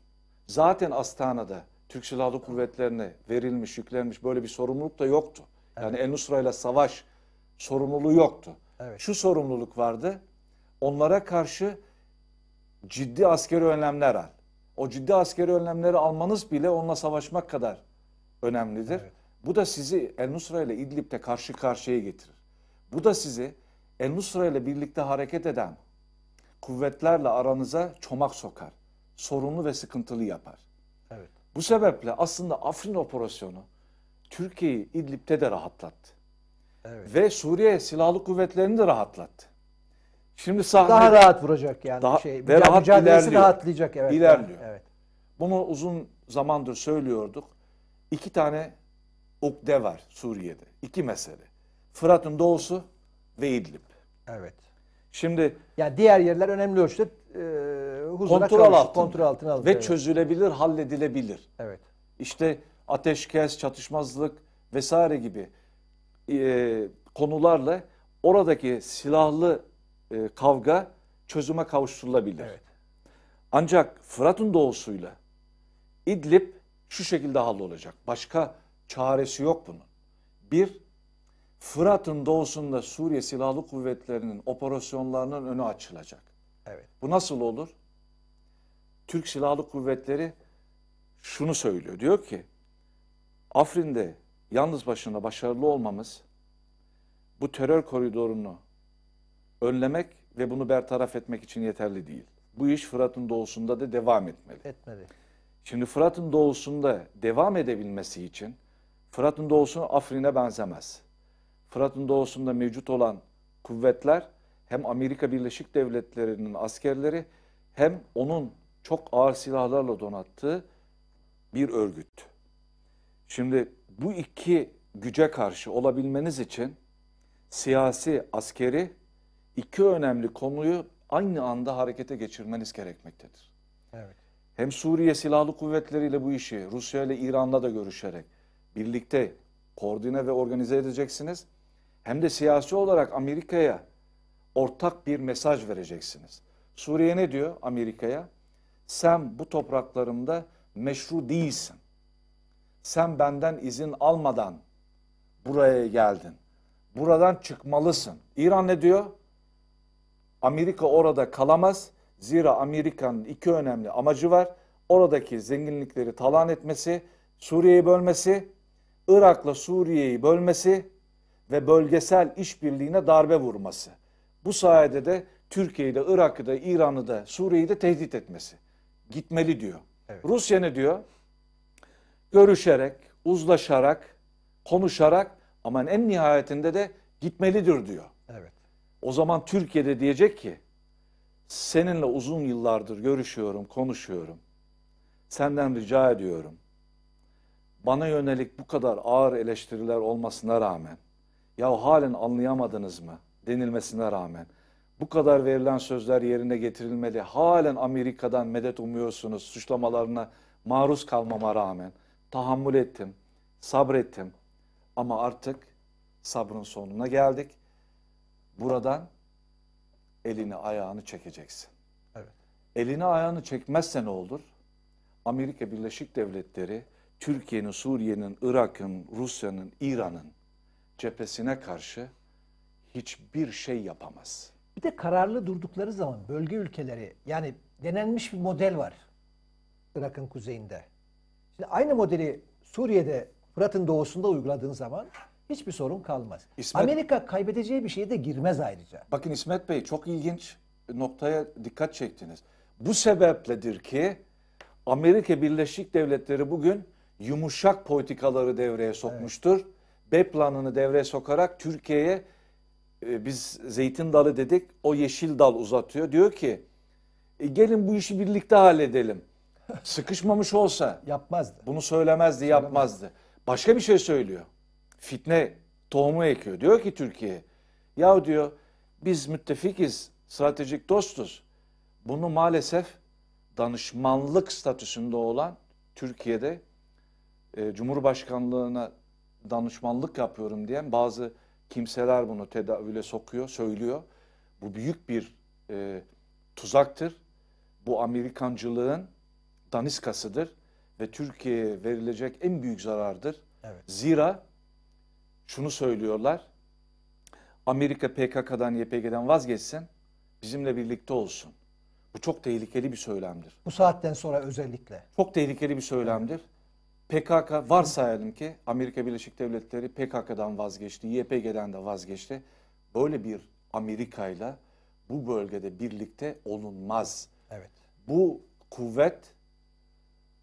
Zaten Astana'da Türk Silahlı Kuvvetlerine verilmiş, yüklenmiş böyle bir sorumluluk da yoktu. Yani El Nusra ile savaş sorumluluğu yoktu. Evet. Şu sorumluluk vardı. Onlara karşı ciddi askeri önlemler al. O ciddi askeri önlemleri almanız bile onunla savaşmak kadar önemlidir. Evet. Bu da sizi El Nusra ile İdlib'de karşı karşıya getirir. Bu da sizi El Nusra ile birlikte hareket eden kuvvetlerle aranıza çomak sokar. Sorunlu ve sıkıntılı yapar. Evet. Bu sebeple aslında Afrin operasyonu Türkiye'yi İdlib'te de rahatlattı. Evet. Ve Suriye Silahlı Kuvvetleri'ni de rahatlattı. Şimdi sahne daha rahat vuracak yani daha, şey ve rahat ilerliyor. rahatlayacak evet. İlerliyor. Evet. Bunu uzun zamandır söylüyorduk. İki tane ukde var Suriye'de. İki mesele. Fırat'ın doğusu ve İdlib. Evet. Şimdi yani diğer yerler önemli ölçüde e, kontrol, kavuştu, altında. kontrol altına alındı. Ve evet. çözülebilir, halledilebilir. Evet. İşte ateşkes, çatışmazlık vesaire gibi e, konularla oradaki silahlı e, kavga çözüme kavuşturulabilir. Evet. Ancak Fırat'ın doğusuyla İdlib şu şekilde hallolacak. Başka çaresi yok bunun. Bir, Fırat'ın doğusunda Suriye Silahlı Kuvvetleri'nin operasyonlarının önü açılacak. Evet. Bu nasıl olur? Türk Silahlı Kuvvetleri şunu söylüyor. Diyor ki Afrin'de yalnız başına başarılı olmamız bu terör koridorunu önlemek ve bunu bertaraf etmek için yeterli değil. Bu iş Fırat'ın doğusunda da devam etmeli. Etmeli. Şimdi Fırat'ın doğusunda devam edebilmesi için Fırat'ın doğusu Afrin'e benzemez. Fırat'ın doğusunda mevcut olan kuvvetler hem Amerika Birleşik Devletleri'nin askerleri hem onun çok ağır silahlarla donattığı bir örgüt. Şimdi bu iki güce karşı olabilmeniz için siyasi, askeri iki önemli konuyu aynı anda harekete geçirmeniz gerekmektedir. Evet. Hem Suriye Silahlı Kuvvetleri ile bu işi Rusya ile İran'la da görüşerek birlikte koordine ve organize edeceksiniz. Hem de siyasi olarak Amerika'ya ortak bir mesaj vereceksiniz. Suriye ne diyor Amerika'ya? Sen bu topraklarımda meşru değilsin sen benden izin almadan buraya geldin. Buradan çıkmalısın. İran ne diyor? Amerika orada kalamaz. Zira Amerika'nın iki önemli amacı var. Oradaki zenginlikleri talan etmesi, Suriye'yi bölmesi, Irak'la Suriye'yi bölmesi ve bölgesel işbirliğine darbe vurması. Bu sayede de Türkiye'yi de, Irak'ı da, İran'ı da, Suriye'yi de tehdit etmesi. Gitmeli diyor. Evet. Rusya ne diyor? görüşerek, uzlaşarak, konuşarak ama en nihayetinde de gitmelidir diyor. Evet. O zaman Türkiye'de diyecek ki seninle uzun yıllardır görüşüyorum, konuşuyorum. Senden rica ediyorum. Bana yönelik bu kadar ağır eleştiriler olmasına rağmen ya halen anlayamadınız mı denilmesine rağmen bu kadar verilen sözler yerine getirilmeli. Halen Amerika'dan medet umuyorsunuz suçlamalarına maruz kalmama rağmen tahammül ettim, sabrettim ama artık sabrın sonuna geldik. Buradan elini ayağını çekeceksin. Evet. Elini ayağını çekmezse ne olur? Amerika Birleşik Devletleri Türkiye'nin, Suriye'nin, Irak'ın, Rusya'nın, İran'ın cephesine karşı hiçbir şey yapamaz. Bir de kararlı durdukları zaman bölge ülkeleri yani denenmiş bir model var Irak'ın kuzeyinde. Şimdi aynı modeli Suriye'de Fırat'ın doğusunda uyguladığın zaman hiçbir sorun kalmaz. İsmet, Amerika kaybedeceği bir şeye de girmez ayrıca. Bakın İsmet Bey çok ilginç noktaya dikkat çektiniz. Bu sebepledir ki Amerika Birleşik Devletleri bugün yumuşak politikaları devreye sokmuştur. Evet. B planını devreye sokarak Türkiye'ye e, biz zeytin dalı dedik o yeşil dal uzatıyor. Diyor ki e, gelin bu işi birlikte halledelim. Sıkışmamış olsa Yapmazdı. bunu söylemezdi, yapmazdı. Başka bir şey söylüyor. Fitne tohumu ekiyor. Diyor ki Türkiye, ya diyor biz müttefikiz, stratejik dostuz. Bunu maalesef danışmanlık statüsünde olan Türkiye'de e, Cumhurbaşkanlığına danışmanlık yapıyorum diyen bazı kimseler bunu tedavüle sokuyor, söylüyor. Bu büyük bir e, tuzaktır. Bu Amerikancılığın daniskasıdır ve Türkiye'ye verilecek en büyük zarardır. Evet. Zira şunu söylüyorlar. Amerika PKK'dan YPG'den vazgeçsin, bizimle birlikte olsun. Bu çok tehlikeli bir söylemdir. Bu saatten sonra özellikle. Çok tehlikeli bir söylemdir. PKK varsayalım ki Amerika Birleşik Devletleri PKK'dan vazgeçti, YPG'den de vazgeçti. Böyle bir Amerika ile bu bölgede birlikte olunmaz. Evet. Bu kuvvet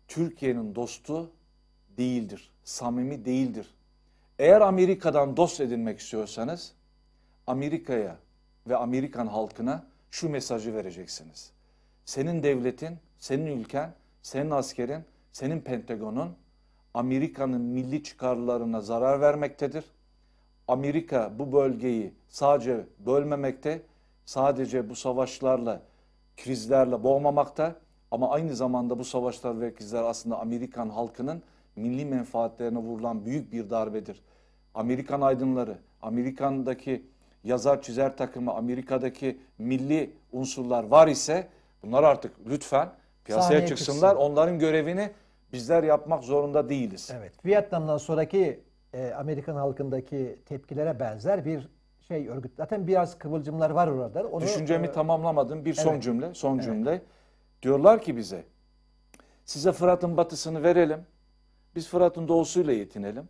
Türkiye'nin dostu değildir, samimi değildir. Eğer Amerika'dan dost edinmek istiyorsanız Amerika'ya ve Amerikan halkına şu mesajı vereceksiniz. Senin devletin, senin ülken, senin askerin, senin Pentagon'un Amerika'nın milli çıkarlarına zarar vermektedir. Amerika bu bölgeyi sadece bölmemekte, sadece bu savaşlarla, krizlerle boğmamakta, ama aynı zamanda bu savaşlar ve krizler aslında Amerikan halkının milli menfaatlerine vurulan büyük bir darbedir. Amerikan aydınları, Amerikan'daki yazar çizer takımı, Amerika'daki milli unsurlar var ise bunlar artık lütfen piyasaya Sahneye çıksınlar. Çıksın. Onların görevini bizler yapmak zorunda değiliz. Evet. Vietnam'dan sonraki e, Amerikan halkındaki tepkilere benzer bir şey örgüt. Zaten biraz kıvılcımlar var orada. Onu, Düşüncemi e, tamamlamadım. Bir evet. son cümle, son evet. cümle. Diyorlar ki bize size Fırat'ın batısını verelim. Biz Fırat'ın doğusuyla yetinelim.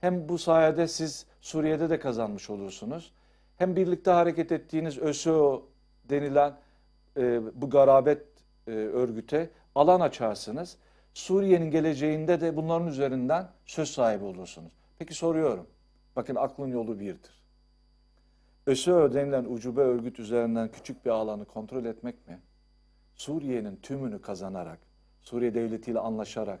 Hem bu sayede siz Suriye'de de kazanmış olursunuz. Hem birlikte hareket ettiğiniz ÖSO denilen e, bu garabet e, örgüte alan açarsınız. Suriye'nin geleceğinde de bunların üzerinden söz sahibi olursunuz. Peki soruyorum. Bakın aklın yolu birdir. ÖSÖ denilen ucube örgüt üzerinden küçük bir alanı kontrol etmek mi? Suriye'nin tümünü kazanarak, Suriye devletiyle anlaşarak,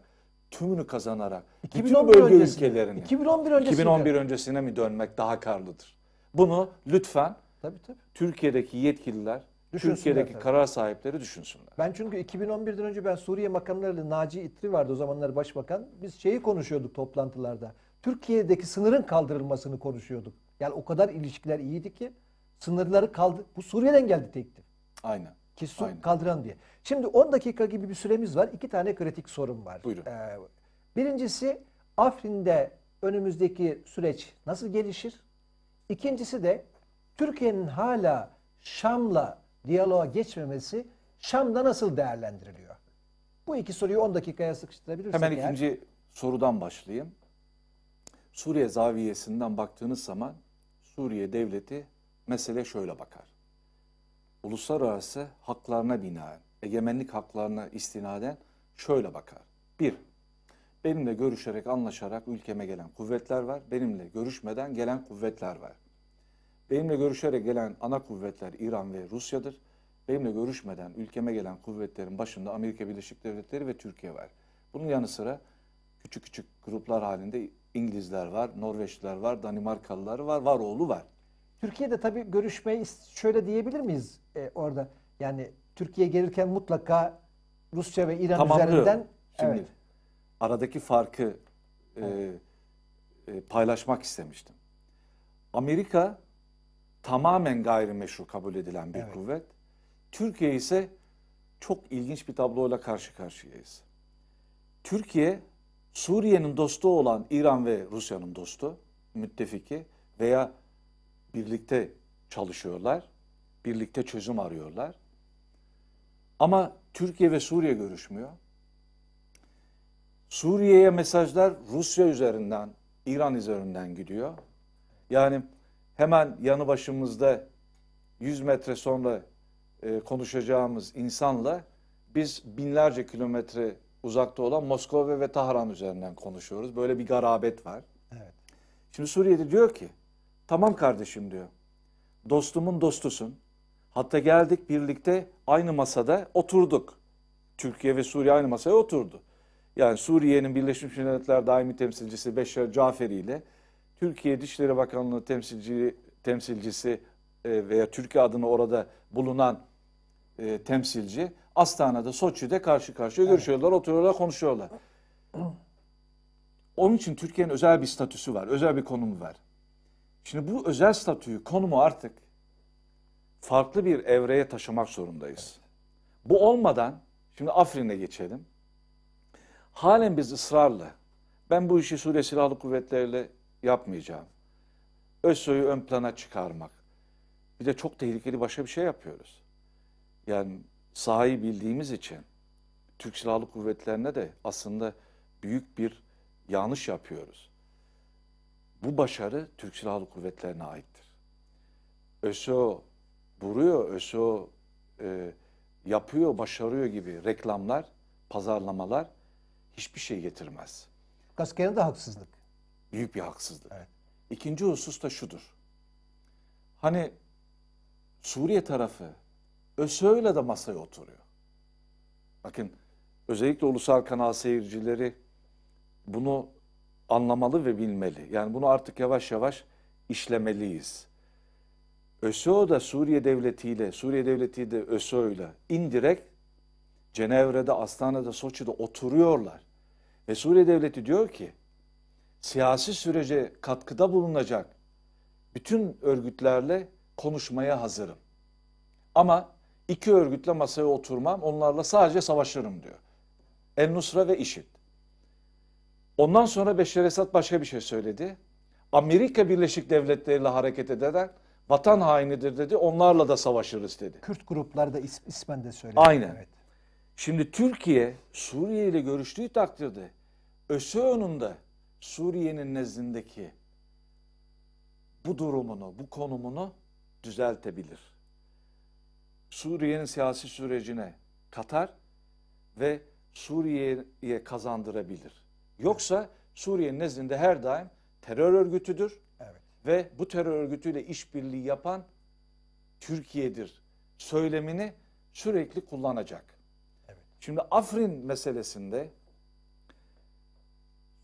tümünü kazanarak 2011 bölge ülkelerini 2011 öncesine, 2011 öncesine mi dönmek daha karlıdır? Bunu lütfen tabii, tabii. Türkiye'deki yetkililer Türkiye'deki tabii. karar sahipleri düşünsünler. Ben çünkü 2011'den önce ben Suriye makamlarıyla Naci İtri vardı o zamanlar başbakan. Biz şeyi konuşuyorduk toplantılarda. Türkiye'deki sınırın kaldırılmasını konuşuyorduk. Yani o kadar ilişkiler iyiydi ki sınırları kaldı. Bu Suriye'den geldi teklif. Aynen. Ki su Aynen. kaldıran diye. Şimdi 10 dakika gibi bir süremiz var. İki tane kritik sorum var. Buyurun. Ee, birincisi Afrin'de önümüzdeki süreç nasıl gelişir? İkincisi de Türkiye'nin hala Şam'la diyaloğa geçmemesi Şam'da nasıl değerlendiriliyor? Bu iki soruyu 10 dakikaya sıkıştırabilirsek Hemen eğer... ikinci sorudan başlayayım. Suriye zaviyesinden baktığınız zaman Suriye devleti mesele şöyle bakar uluslararası haklarına binaen, egemenlik haklarına istinaden şöyle bakar. Bir, benimle görüşerek anlaşarak ülkeme gelen kuvvetler var, benimle görüşmeden gelen kuvvetler var. Benimle görüşerek gelen ana kuvvetler İran ve Rusya'dır. Benimle görüşmeden ülkeme gelen kuvvetlerin başında Amerika Birleşik Devletleri ve Türkiye var. Bunun yanı sıra küçük küçük gruplar halinde İngilizler var, Norveçliler var, Danimarkalılar var, var var. Türkiye'de tabii görüşmeyi şöyle diyebilir miyiz? e, orada yani Türkiye gelirken mutlaka Rusya ve İran Tamamlıyorum. üzerinden Şimdi evet. aradaki farkı e, e, paylaşmak istemiştim. Amerika tamamen gayrimeşru kabul edilen bir evet. kuvvet. Türkiye ise çok ilginç bir tabloyla karşı karşıyayız. Türkiye Suriye'nin dostu olan İran ve Rusya'nın dostu, müttefiki veya birlikte çalışıyorlar birlikte çözüm arıyorlar. Ama Türkiye ve Suriye görüşmüyor. Suriye'ye mesajlar Rusya üzerinden, İran üzerinden gidiyor. Yani hemen yanı başımızda 100 metre sonra e, konuşacağımız insanla biz binlerce kilometre uzakta olan Moskova ve Tahran üzerinden konuşuyoruz. Böyle bir garabet var. Evet. Şimdi Suriye'de diyor ki tamam kardeşim diyor. Dostumun dostusun. Hatta geldik birlikte aynı masada oturduk. Türkiye ve Suriye aynı masaya oturdu. Yani Suriye'nin Birleşmiş Milletler Daimi Temsilcisi Beşer Caferi ile Türkiye Dışişleri Bakanlığı temsilci, temsilcisi e, veya Türkiye adına orada bulunan e, temsilci Astana'da, Soçi'de karşı karşıya evet. görüşüyorlar, oturuyorlar, konuşuyorlar. Onun için Türkiye'nin özel bir statüsü var, özel bir konumu var. Şimdi bu özel statüyü, konumu artık farklı bir evreye taşımak zorundayız. Bu olmadan şimdi Afrin'e geçelim. Halen biz ısrarlı. ben bu işi Suriye Silahlı Kuvvetleri'yle yapmayacağım. ÖSO'yu ön plana çıkarmak. Bir de çok tehlikeli başka bir şey yapıyoruz. Yani sahayı bildiğimiz için Türk Silahlı Kuvvetlerine de aslında büyük bir yanlış yapıyoruz. Bu başarı Türk Silahlı Kuvvetlerine aittir. ÖSO vuruyor ÖSO e, yapıyor, başarıyor gibi reklamlar, pazarlamalar hiçbir şey getirmez. Gaskene de haksızlık. Büyük bir haksızlık. Evet. İkinci husus da şudur. Hani Suriye tarafı ÖSÖ'yle de masaya oturuyor. Bakın özellikle ulusal kanal seyircileri bunu anlamalı ve bilmeli. Yani bunu artık yavaş yavaş işlemeliyiz. ÖSO da Suriye Devleti ile Suriye devleti de ÖSO ile indirek Cenevre'de, Astana'da, Soçi'de oturuyorlar. Ve Suriye devleti diyor ki siyasi sürece katkıda bulunacak bütün örgütlerle konuşmaya hazırım. Ama iki örgütle masaya oturmam, onlarla sadece savaşırım diyor. El Nusra ve IŞİD. Ondan sonra Beşer Esad başka bir şey söyledi. Amerika Birleşik Devletleri ile hareket ederek vatan hainidir dedi. Onlarla da savaşırız dedi. Kürt grupları da is ismen de söyledi. Aynen. Evet. Şimdi Türkiye Suriye ile görüştüğü takdirde ÖSÖ'nün de Suriye'nin nezdindeki bu durumunu, bu konumunu düzeltebilir. Suriye'nin siyasi sürecine katar ve Suriye'ye kazandırabilir. Yoksa Suriye'nin nezdinde her daim terör örgütüdür ve bu terör örgütüyle işbirliği yapan Türkiye'dir söylemini sürekli kullanacak. Evet. Şimdi Afrin meselesinde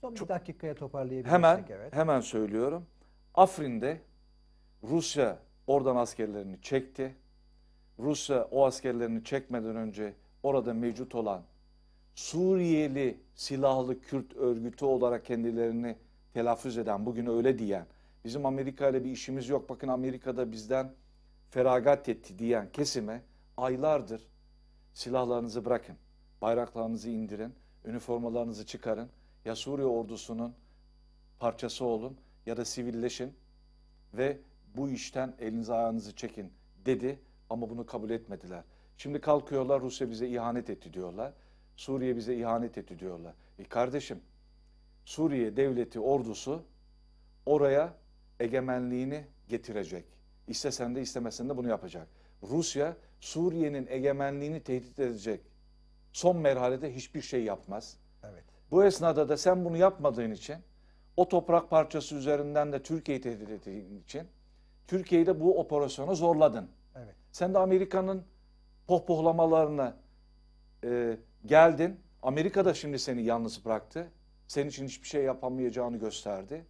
son bir dakikaya toparlayabilirsek hemen, evet. Hemen söylüyorum. Afrin'de Rusya oradan askerlerini çekti. Rusya o askerlerini çekmeden önce orada mevcut olan Suriyeli silahlı Kürt örgütü olarak kendilerini telaffuz eden, bugün öyle diyen bizim Amerika ile bir işimiz yok bakın Amerika'da bizden feragat etti diyen kesime aylardır silahlarınızı bırakın, bayraklarınızı indirin, üniformalarınızı çıkarın ya Suriye ordusunun parçası olun ya da sivilleşin ve bu işten elinizi ayağınızı çekin dedi ama bunu kabul etmediler. Şimdi kalkıyorlar Rusya bize ihanet etti diyorlar. Suriye bize ihanet etti diyorlar. E kardeşim Suriye devleti ordusu oraya egemenliğini getirecek. İstesen de istemesen de bunu yapacak. Rusya Suriye'nin egemenliğini tehdit edecek. Son merhalede hiçbir şey yapmaz. Evet. Bu esnada da sen bunu yapmadığın için o toprak parçası üzerinden de Türkiye'yi tehdit ettiğin için Türkiye'yi de bu operasyona zorladın. Evet. Sen de Amerika'nın pohpohlamalarına e, geldin. Amerika da şimdi seni yalnız bıraktı. Senin için hiçbir şey yapamayacağını gösterdi.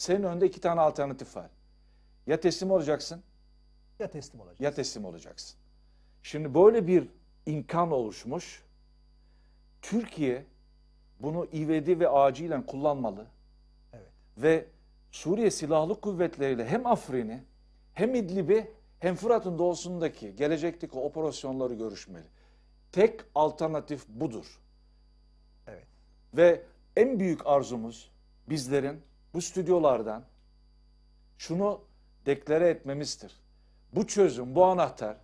Senin önünde iki tane alternatif var. Ya teslim olacaksın. Ya teslim olacaksın. Ya teslim olacaksın. Şimdi böyle bir imkan oluşmuş. Türkiye bunu ivedi ve acilen kullanmalı. Evet. Ve Suriye Silahlı Kuvvetleri'yle hem Afrin'i hem İdlib'i hem Fırat'ın doğusundaki gelecekteki operasyonları görüşmeli. Tek alternatif budur. Evet. Ve en büyük arzumuz bizlerin bu stüdyolardan şunu deklare etmemizdir. Bu çözüm, bu anahtar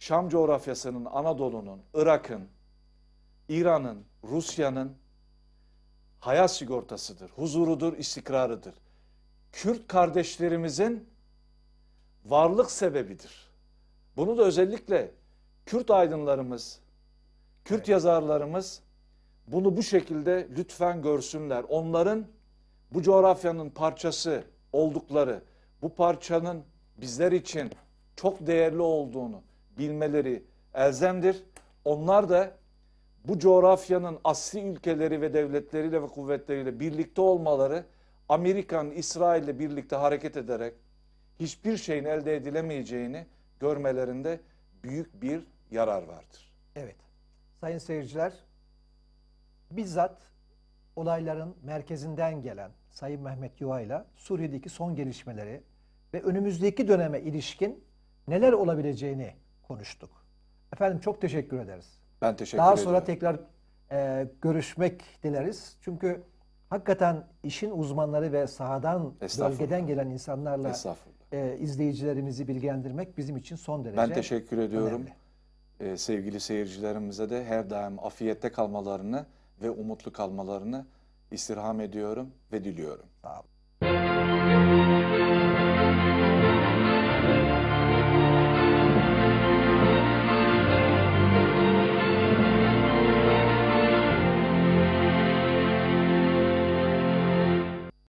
Şam coğrafyasının, Anadolu'nun, Irak'ın, İran'ın, Rusya'nın hayat sigortasıdır, huzurudur, istikrarıdır. Kürt kardeşlerimizin varlık sebebidir. Bunu da özellikle Kürt aydınlarımız, Kürt yazarlarımız bunu bu şekilde lütfen görsünler. Onların bu coğrafyanın parçası oldukları, bu parçanın bizler için çok değerli olduğunu bilmeleri elzemdir. Onlar da bu coğrafyanın asli ülkeleri ve devletleriyle ve kuvvetleriyle birlikte olmaları Amerikan İsrail ile birlikte hareket ederek hiçbir şeyin elde edilemeyeceğini görmelerinde büyük bir yarar vardır. Evet. Sayın seyirciler bizzat olayların merkezinden gelen Sayın Mehmet Yuva ile Suriye'deki son gelişmeleri ve önümüzdeki döneme ilişkin neler olabileceğini konuştuk. Efendim çok teşekkür ederiz. Ben teşekkür ederim. Daha ederim. sonra tekrar e, görüşmek dileriz. Çünkü hakikaten işin uzmanları ve sahadan, bölgeden gelen insanlarla e, izleyicilerimizi bilgilendirmek bizim için son derece Ben teşekkür ediyorum. Önemli. E, sevgili seyircilerimize de her daim afiyette kalmalarını ve umutlu kalmalarını istirham ediyorum ve diliyorum. Sağ olun.